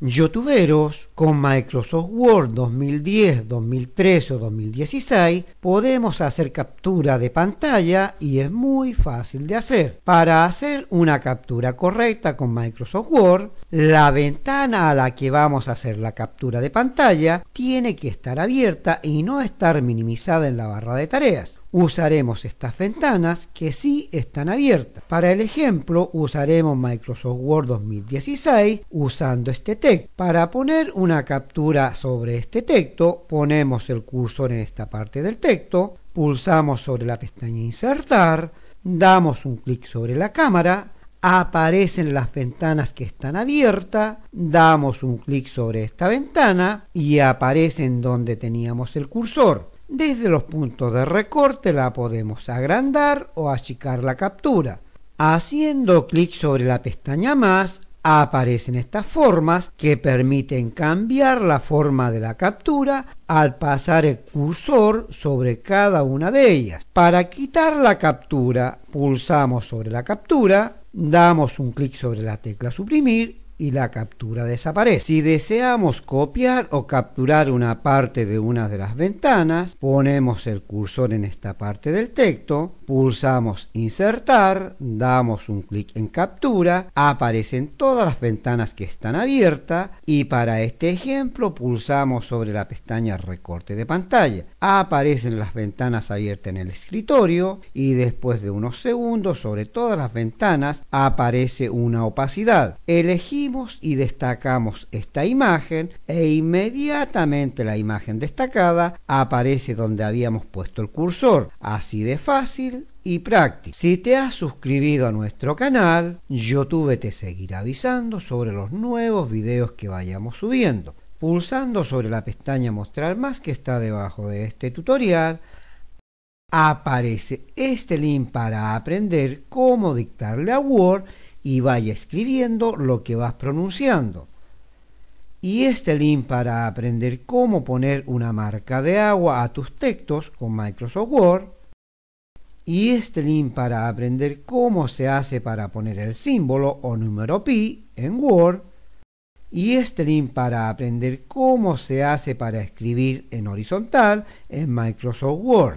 Youtuberos, con Microsoft Word 2010, 2013 o 2016 podemos hacer captura de pantalla y es muy fácil de hacer. Para hacer una captura correcta con Microsoft Word, la ventana a la que vamos a hacer la captura de pantalla tiene que estar abierta y no estar minimizada en la barra de tareas usaremos estas ventanas que sí están abiertas. Para el ejemplo usaremos Microsoft Word 2016 usando este texto. Para poner una captura sobre este texto ponemos el cursor en esta parte del texto, pulsamos sobre la pestaña insertar, damos un clic sobre la cámara, aparecen las ventanas que están abiertas, damos un clic sobre esta ventana y aparecen donde teníamos el cursor. Desde los puntos de recorte la podemos agrandar o achicar la captura. Haciendo clic sobre la pestaña más aparecen estas formas que permiten cambiar la forma de la captura al pasar el cursor sobre cada una de ellas. Para quitar la captura pulsamos sobre la captura, damos un clic sobre la tecla suprimir y la captura desaparece. Si deseamos copiar o capturar una parte de una de las ventanas, ponemos el cursor en esta parte del texto, pulsamos insertar, damos un clic en captura, aparecen todas las ventanas que están abiertas y para este ejemplo pulsamos sobre la pestaña recorte de pantalla. Aparecen las ventanas abiertas en el escritorio y después de unos segundos sobre todas las ventanas aparece una opacidad y destacamos esta imagen e inmediatamente la imagen destacada aparece donde habíamos puesto el cursor. Así de fácil y práctico. Si te has suscribido a nuestro canal, YouTube te seguirá avisando sobre los nuevos videos que vayamos subiendo. Pulsando sobre la pestaña Mostrar más que está debajo de este tutorial, aparece este link para aprender cómo dictarle a Word y vaya escribiendo lo que vas pronunciando. Y este link para aprender cómo poner una marca de agua a tus textos con Microsoft Word. Y este link para aprender cómo se hace para poner el símbolo o número pi en Word. Y este link para aprender cómo se hace para escribir en horizontal en Microsoft Word.